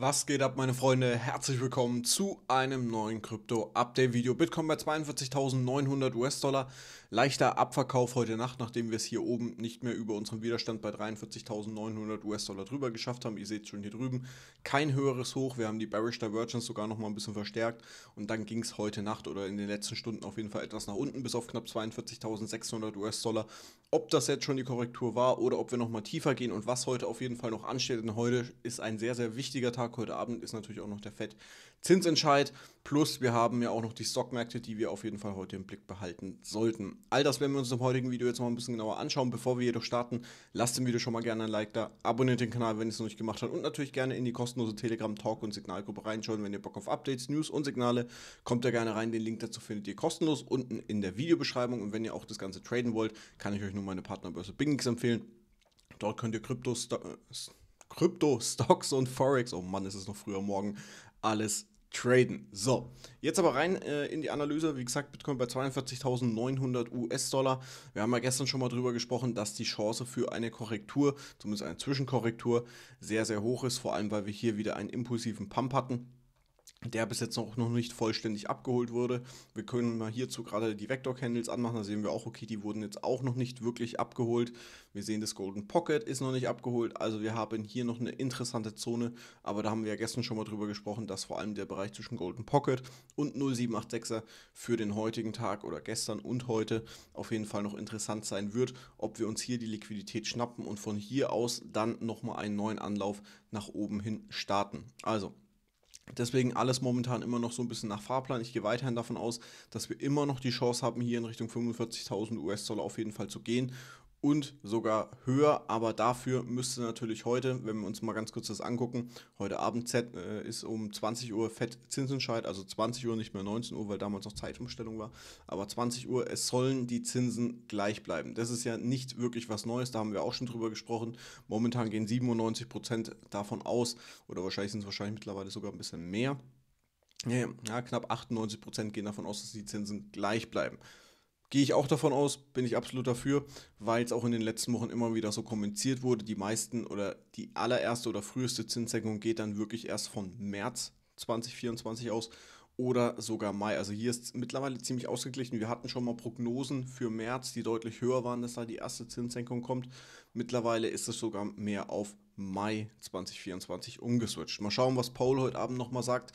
Was geht ab, meine Freunde? Herzlich willkommen zu einem neuen Krypto-Update-Video. Bitcoin bei 42.900 US-Dollar. Leichter Abverkauf heute Nacht, nachdem wir es hier oben nicht mehr über unseren Widerstand bei 43.900 US-Dollar drüber geschafft haben. Ihr seht schon hier drüben kein höheres Hoch. Wir haben die Bearish Divergence sogar noch mal ein bisschen verstärkt. Und dann ging es heute Nacht oder in den letzten Stunden auf jeden Fall etwas nach unten, bis auf knapp 42.600 US-Dollar. Ob das jetzt schon die Korrektur war oder ob wir nochmal tiefer gehen und was heute auf jeden Fall noch ansteht, denn heute ist ein sehr, sehr wichtiger Tag. Heute Abend ist natürlich auch noch der FED-Zinsentscheid. Plus wir haben ja auch noch die Stockmärkte, die wir auf jeden Fall heute im Blick behalten sollten. All das werden wir uns im heutigen Video jetzt noch ein bisschen genauer anschauen. Bevor wir jedoch starten, lasst dem Video schon mal gerne ein Like da, abonniert den Kanal, wenn ihr es noch nicht gemacht habt und natürlich gerne in die kostenlose Telegram-Talk- und Signalgruppe reinschauen, wenn ihr Bock auf Updates, News und Signale, kommt da gerne rein. Den Link dazu findet ihr kostenlos unten in der Videobeschreibung und wenn ihr auch das Ganze traden wollt, kann ich euch nur nur meine Partnerbörse Bingix empfehlen. Dort könnt ihr Krypto, äh, Stocks und Forex, oh Mann, ist es noch früher morgen, alles traden. So, jetzt aber rein äh, in die Analyse. Wie gesagt, Bitcoin bei 42.900 US-Dollar. Wir haben ja gestern schon mal drüber gesprochen, dass die Chance für eine Korrektur, zumindest eine Zwischenkorrektur, sehr, sehr hoch ist. Vor allem, weil wir hier wieder einen impulsiven Pump hatten der bis jetzt noch, noch nicht vollständig abgeholt wurde. Wir können mal hierzu gerade die Vector-Candles anmachen, da sehen wir auch, okay, die wurden jetzt auch noch nicht wirklich abgeholt. Wir sehen, das Golden Pocket ist noch nicht abgeholt, also wir haben hier noch eine interessante Zone, aber da haben wir ja gestern schon mal drüber gesprochen, dass vor allem der Bereich zwischen Golden Pocket und 0786er für den heutigen Tag oder gestern und heute auf jeden Fall noch interessant sein wird, ob wir uns hier die Liquidität schnappen und von hier aus dann nochmal einen neuen Anlauf nach oben hin starten. Also, Deswegen alles momentan immer noch so ein bisschen nach Fahrplan. Ich gehe weiterhin davon aus, dass wir immer noch die Chance haben, hier in Richtung 45.000 US-Dollar auf jeden Fall zu gehen und sogar höher. Aber dafür müsste natürlich heute, wenn wir uns mal ganz kurz das angucken, heute Abend Z, äh, ist um 20 Uhr Fett Zinsentscheid, also 20 Uhr, nicht mehr 19 Uhr, weil damals noch Zeitumstellung war, aber 20 Uhr, es sollen die Zinsen gleich bleiben. Das ist ja nicht wirklich was Neues, da haben wir auch schon drüber gesprochen. Momentan gehen 97% Prozent davon aus oder wahrscheinlich sind es wahrscheinlich mittlerweile sogar ein bisschen mehr. Ja, knapp 98% Prozent gehen davon aus, dass die Zinsen gleich bleiben. Gehe ich auch davon aus, bin ich absolut dafür, weil es auch in den letzten Wochen immer wieder so kommuniziert wurde. Die meisten oder die allererste oder früheste Zinssenkung geht dann wirklich erst von März 2024 aus oder sogar Mai. Also hier ist es mittlerweile ziemlich ausgeglichen. Wir hatten schon mal Prognosen für März, die deutlich höher waren, dass da die erste Zinssenkung kommt. Mittlerweile ist es sogar mehr auf Mai 2024 umgeswitcht. Mal schauen, was Paul heute Abend nochmal sagt.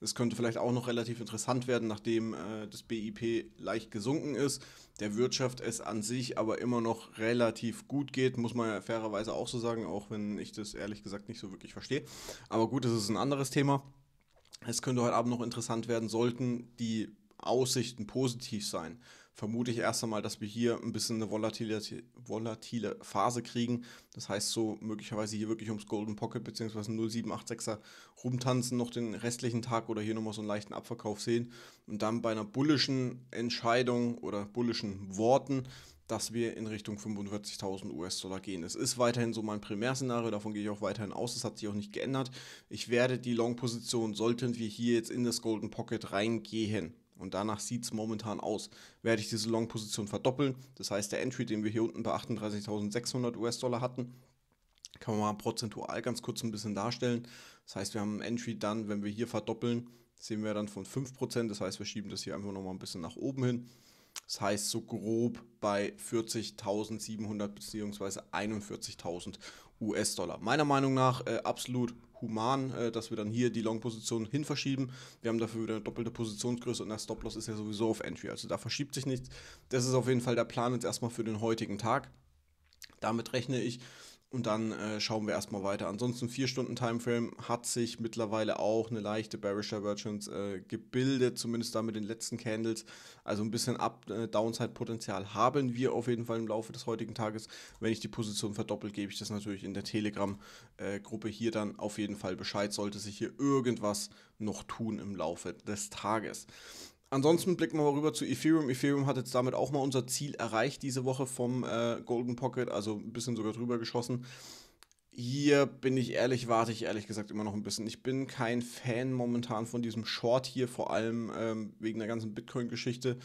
Das könnte vielleicht auch noch relativ interessant werden, nachdem äh, das BIP leicht gesunken ist, der Wirtschaft es an sich aber immer noch relativ gut geht, muss man ja fairerweise auch so sagen, auch wenn ich das ehrlich gesagt nicht so wirklich verstehe. Aber gut, das ist ein anderes Thema. Es könnte heute Abend noch interessant werden, sollten die Aussichten positiv sein. Vermute ich erst einmal, dass wir hier ein bisschen eine volatile, volatile Phase kriegen. Das heißt, so möglicherweise hier wirklich ums Golden Pocket bzw. 0786er rumtanzen, noch den restlichen Tag oder hier nochmal so einen leichten Abverkauf sehen und dann bei einer bullischen Entscheidung oder bullischen Worten dass wir in Richtung 45.000 US-Dollar gehen. Es ist weiterhin so mein Primärszenario, davon gehe ich auch weiterhin aus, das hat sich auch nicht geändert. Ich werde die Long-Position, sollten wir hier jetzt in das Golden Pocket reingehen, und danach sieht es momentan aus. Werde ich diese Long-Position verdoppeln. Das heißt, der Entry, den wir hier unten bei 38.600 US-Dollar hatten, kann man mal prozentual ganz kurz ein bisschen darstellen. Das heißt, wir haben einen Entry dann, wenn wir hier verdoppeln, sehen wir dann von 5%. Das heißt, wir schieben das hier einfach nochmal ein bisschen nach oben hin. Das heißt, so grob bei 40.700 bzw. 41.000 US-Dollar. Meiner Meinung nach äh, absolut human, äh, dass wir dann hier die Long-Position hin verschieben. Wir haben dafür wieder eine doppelte Positionsgröße und der Stop-Loss ist ja sowieso auf Entry. Also da verschiebt sich nichts. Das ist auf jeden Fall der Plan jetzt erstmal für den heutigen Tag. Damit rechne ich, und dann äh, schauen wir erstmal weiter. Ansonsten 4 Stunden Timeframe hat sich mittlerweile auch eine leichte Bearish Divergence äh, gebildet, zumindest da mit den letzten Candles. Also ein bisschen äh, Downside Potenzial haben wir auf jeden Fall im Laufe des heutigen Tages. Wenn ich die Position verdoppelt, gebe ich das natürlich in der Telegram äh, Gruppe hier dann auf jeden Fall Bescheid, sollte sich hier irgendwas noch tun im Laufe des Tages. Ansonsten blicken wir mal rüber zu Ethereum. Ethereum hat jetzt damit auch mal unser Ziel erreicht diese Woche vom äh, Golden Pocket, also ein bisschen sogar drüber geschossen. Hier bin ich ehrlich, warte ich ehrlich gesagt immer noch ein bisschen. Ich bin kein Fan momentan von diesem Short hier, vor allem ähm, wegen der ganzen Bitcoin-Geschichte.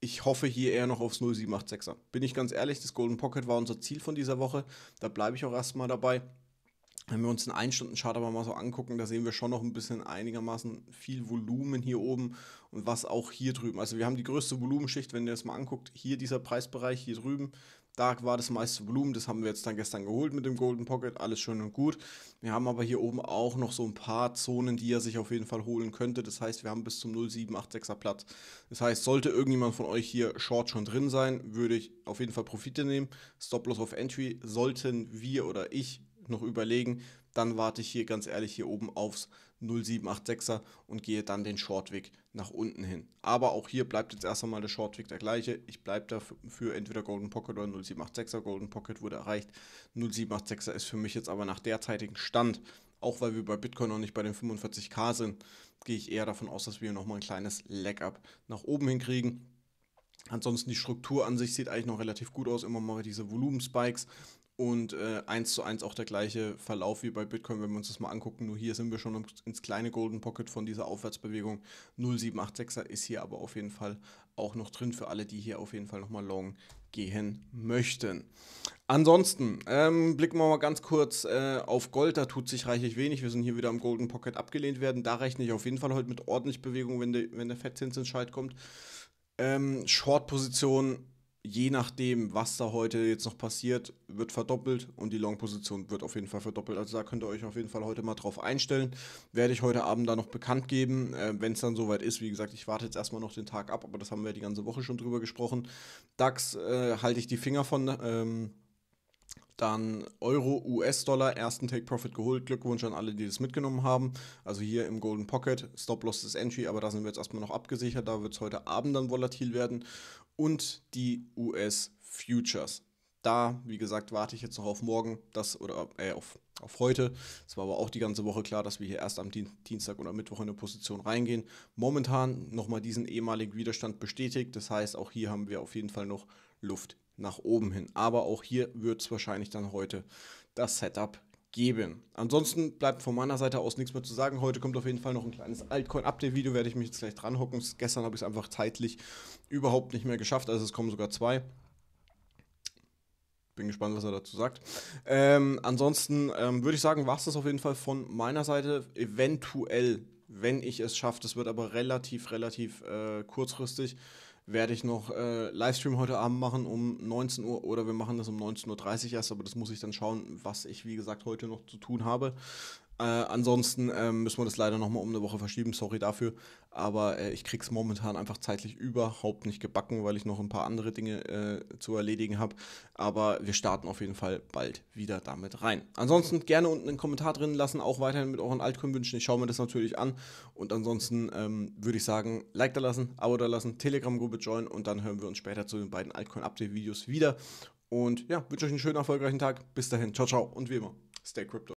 Ich hoffe hier eher noch aufs 0786er. Bin ich ganz ehrlich, das Golden Pocket war unser Ziel von dieser Woche. Da bleibe ich auch erstmal dabei. Wenn wir uns den 1-Stunden-Chart aber mal so angucken, da sehen wir schon noch ein bisschen einigermaßen viel Volumen hier oben und was auch hier drüben. Also wir haben die größte Volumenschicht, wenn ihr das mal anguckt, hier dieser Preisbereich, hier drüben, da war das meiste Volumen, das haben wir jetzt dann gestern geholt mit dem Golden Pocket, alles schön und gut. Wir haben aber hier oben auch noch so ein paar Zonen, die er sich auf jeden Fall holen könnte. Das heißt, wir haben bis zum 0786er Platz. Das heißt, sollte irgendjemand von euch hier Short schon drin sein, würde ich auf jeden Fall Profite nehmen. Stop Loss of Entry sollten wir oder ich noch überlegen, dann warte ich hier ganz ehrlich hier oben aufs 0786er und gehe dann den Shortweg nach unten hin. Aber auch hier bleibt jetzt erst einmal der Shortweg der gleiche. Ich bleibe dafür entweder Golden Pocket oder 0786er. Golden Pocket wurde erreicht. 0786er ist für mich jetzt aber nach derzeitigen Stand, auch weil wir bei Bitcoin noch nicht bei den 45k sind, gehe ich eher davon aus, dass wir nochmal ein kleines Leg-Up nach oben hinkriegen. Ansonsten die Struktur an sich sieht eigentlich noch relativ gut aus. Immer mal diese Volumen-Spikes. Und äh, eins zu eins auch der gleiche Verlauf wie bei Bitcoin, wenn wir uns das mal angucken. Nur hier sind wir schon ins kleine Golden Pocket von dieser Aufwärtsbewegung. 0,786er ist hier aber auf jeden Fall auch noch drin für alle, die hier auf jeden Fall nochmal long gehen möchten. Ansonsten ähm, blicken wir mal ganz kurz äh, auf Gold. Da tut sich reichlich wenig. Wir sind hier wieder im Golden Pocket abgelehnt werden. Da rechne ich auf jeden Fall heute mit ordentlich Bewegung, wenn der, wenn der Fettzinsentscheid kommt. Ähm, Short-Position je nachdem, was da heute jetzt noch passiert, wird verdoppelt und die Long-Position wird auf jeden Fall verdoppelt. Also da könnt ihr euch auf jeden Fall heute mal drauf einstellen. Werde ich heute Abend da noch bekannt geben, äh, wenn es dann soweit ist. Wie gesagt, ich warte jetzt erstmal noch den Tag ab, aber das haben wir die ganze Woche schon drüber gesprochen. DAX äh, halte ich die Finger von. Ähm, dann Euro, US-Dollar, ersten Take-Profit geholt. Glückwunsch an alle, die das mitgenommen haben. Also hier im Golden Pocket. Stop-Loss ist Entry, aber da sind wir jetzt erstmal noch abgesichert. Da wird es heute Abend dann volatil werden und die US Futures. Da, wie gesagt, warte ich jetzt noch auf morgen, das oder äh, auf, auf heute. Es war aber auch die ganze Woche klar, dass wir hier erst am Dienstag oder Mittwoch in eine Position reingehen. Momentan nochmal diesen ehemaligen Widerstand bestätigt. Das heißt, auch hier haben wir auf jeden Fall noch Luft nach oben hin. Aber auch hier wird es wahrscheinlich dann heute das Setup geben. Ansonsten bleibt von meiner Seite aus nichts mehr zu sagen. Heute kommt auf jeden Fall noch ein kleines Altcoin-Update-Video, werde ich mich jetzt gleich dran hocken. Gestern habe ich es einfach zeitlich überhaupt nicht mehr geschafft, also es kommen sogar zwei. Bin gespannt, was er dazu sagt. Ähm, ansonsten ähm, würde ich sagen, war es das auf jeden Fall von meiner Seite. Eventuell, wenn ich es schaffe, das wird aber relativ, relativ äh, kurzfristig werde ich noch äh, Livestream heute Abend machen um 19 Uhr oder wir machen das um 19.30 Uhr erst, aber das muss ich dann schauen, was ich, wie gesagt, heute noch zu tun habe. Äh, ansonsten äh, müssen wir das leider nochmal um eine Woche verschieben, sorry dafür. Aber äh, ich krieg's momentan einfach zeitlich überhaupt nicht gebacken, weil ich noch ein paar andere Dinge äh, zu erledigen habe. Aber wir starten auf jeden Fall bald wieder damit rein. Ansonsten gerne unten einen Kommentar drin lassen, auch weiterhin mit euren Altcoin-Wünschen. Ich schaue mir das natürlich an. Und ansonsten ähm, würde ich sagen, Like da lassen, Abo da lassen, Telegram-Gruppe joinen und dann hören wir uns später zu den beiden Altcoin-Update-Videos wieder. Und ja, wünsche euch einen schönen, erfolgreichen Tag. Bis dahin, ciao, ciao und wie immer, stay crypto.